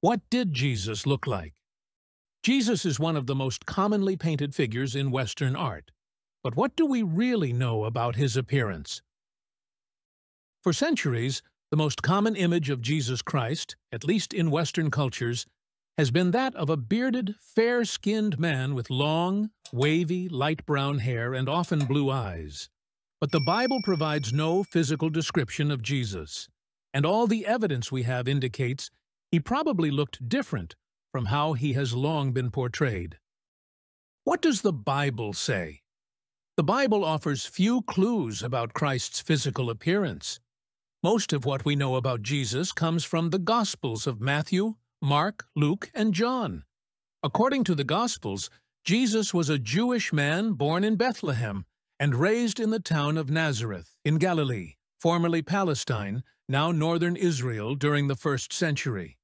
What did Jesus look like? Jesus is one of the most commonly painted figures in Western art. But what do we really know about his appearance? For centuries, the most common image of Jesus Christ, at least in Western cultures, has been that of a bearded, fair-skinned man with long, wavy, light brown hair and often blue eyes. But the Bible provides no physical description of Jesus, and all the evidence we have indicates he probably looked different from how he has long been portrayed. What does the Bible say? The Bible offers few clues about Christ's physical appearance. Most of what we know about Jesus comes from the Gospels of Matthew, Mark, Luke, and John. According to the Gospels, Jesus was a Jewish man born in Bethlehem and raised in the town of Nazareth in Galilee, formerly Palestine, now northern Israel during the first century.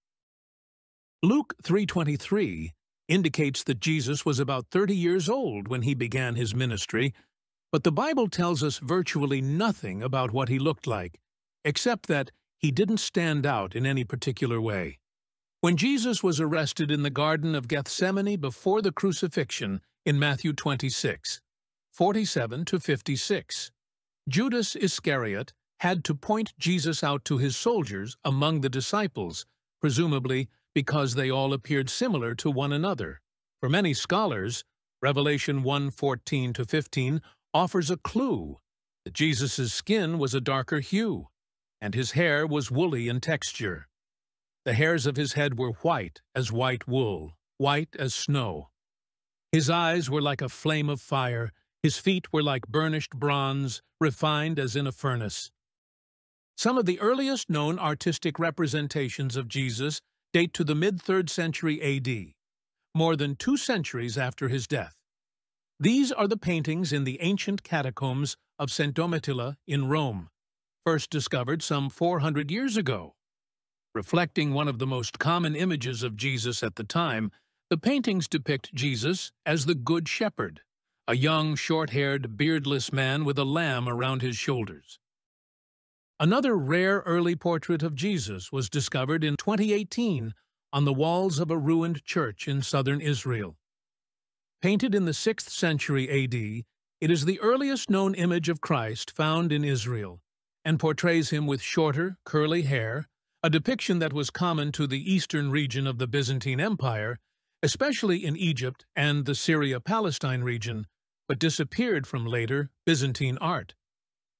Luke 3.23 indicates that Jesus was about 30 years old when he began his ministry, but the Bible tells us virtually nothing about what he looked like, except that he didn't stand out in any particular way. When Jesus was arrested in the Garden of Gethsemane before the crucifixion in Matthew 26, 47 to 56, Judas Iscariot had to point Jesus out to his soldiers among the disciples, presumably because they all appeared similar to one another. For many scholars, Revelation 1:14 to 15 offers a clue that Jesus' skin was a darker hue, and his hair was woolly in texture. The hairs of his head were white as white wool, white as snow. His eyes were like a flame of fire, his feet were like burnished bronze, refined as in a furnace. Some of the earliest known artistic representations of Jesus date to the mid-3rd century AD, more than two centuries after his death. These are the paintings in the ancient catacombs of St. Domitilla in Rome, first discovered some 400 years ago. Reflecting one of the most common images of Jesus at the time, the paintings depict Jesus as the Good Shepherd, a young, short-haired, beardless man with a lamb around his shoulders. Another rare early portrait of Jesus was discovered in 2018 on the walls of a ruined church in southern Israel. Painted in the 6th century AD, it is the earliest known image of Christ found in Israel and portrays him with shorter, curly hair, a depiction that was common to the eastern region of the Byzantine Empire, especially in Egypt and the Syria-Palestine region, but disappeared from later Byzantine art.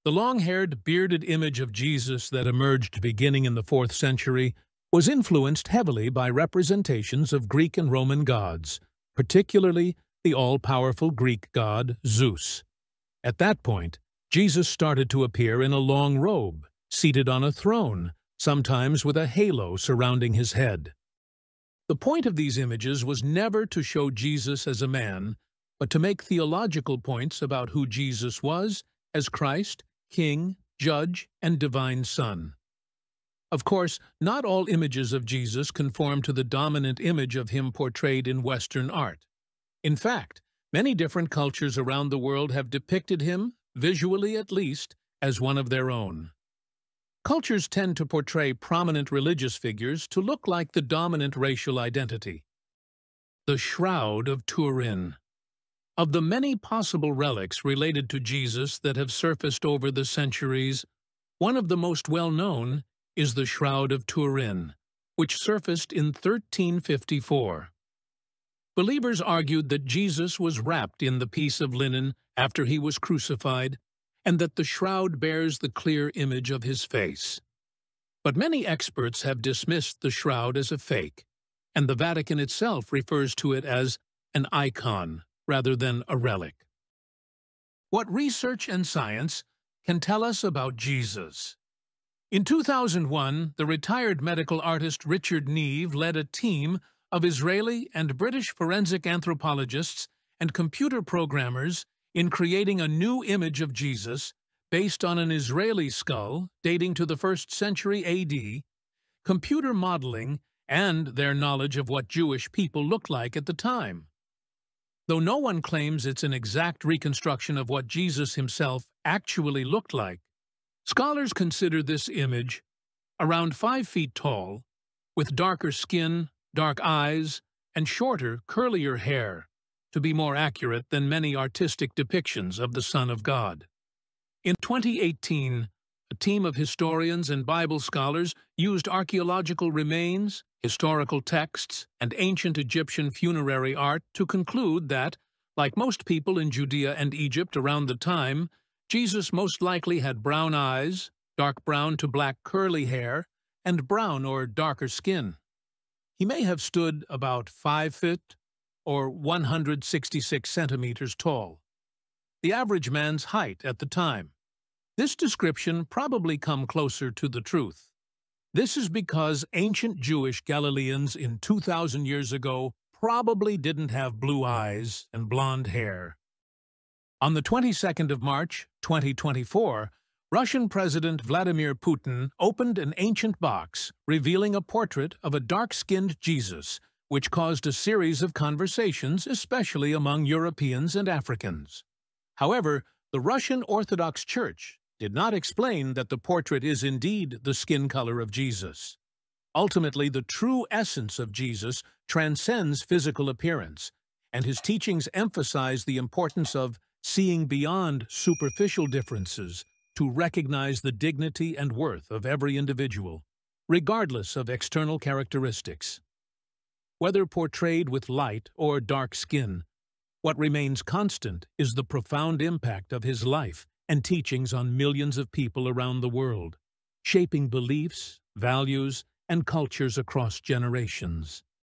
The long haired, bearded image of Jesus that emerged beginning in the 4th century was influenced heavily by representations of Greek and Roman gods, particularly the all powerful Greek god Zeus. At that point, Jesus started to appear in a long robe, seated on a throne, sometimes with a halo surrounding his head. The point of these images was never to show Jesus as a man, but to make theological points about who Jesus was as Christ king, judge, and divine son. Of course, not all images of Jesus conform to the dominant image of him portrayed in Western art. In fact, many different cultures around the world have depicted him, visually at least, as one of their own. Cultures tend to portray prominent religious figures to look like the dominant racial identity. The Shroud of Turin of the many possible relics related to Jesus that have surfaced over the centuries, one of the most well-known is the Shroud of Turin, which surfaced in 1354. Believers argued that Jesus was wrapped in the piece of linen after he was crucified and that the shroud bears the clear image of his face. But many experts have dismissed the shroud as a fake, and the Vatican itself refers to it as an icon rather than a relic. What research and science can tell us about Jesus. In 2001, the retired medical artist Richard Neve led a team of Israeli and British forensic anthropologists and computer programmers in creating a new image of Jesus based on an Israeli skull dating to the 1st century AD, computer modeling, and their knowledge of what Jewish people looked like at the time. Though no one claims it's an exact reconstruction of what Jesus himself actually looked like, scholars consider this image around five feet tall, with darker skin, dark eyes, and shorter, curlier hair, to be more accurate than many artistic depictions of the Son of God. In 2018, a team of historians and Bible scholars used archaeological remains, historical texts, and ancient Egyptian funerary art to conclude that, like most people in Judea and Egypt around the time, Jesus most likely had brown eyes, dark brown to black curly hair, and brown or darker skin. He may have stood about 5 feet or 166 centimeters tall, the average man's height at the time. This description probably come closer to the truth. This is because ancient Jewish Galileans in 2,000 years ago probably didn't have blue eyes and blonde hair. On the 22nd of March, 2024, Russian President Vladimir Putin opened an ancient box revealing a portrait of a dark-skinned Jesus, which caused a series of conversations, especially among Europeans and Africans. However, the Russian Orthodox Church did not explain that the portrait is indeed the skin color of Jesus. Ultimately, the true essence of Jesus transcends physical appearance, and his teachings emphasize the importance of seeing beyond superficial differences to recognize the dignity and worth of every individual, regardless of external characteristics. Whether portrayed with light or dark skin, what remains constant is the profound impact of his life and teachings on millions of people around the world, shaping beliefs, values, and cultures across generations.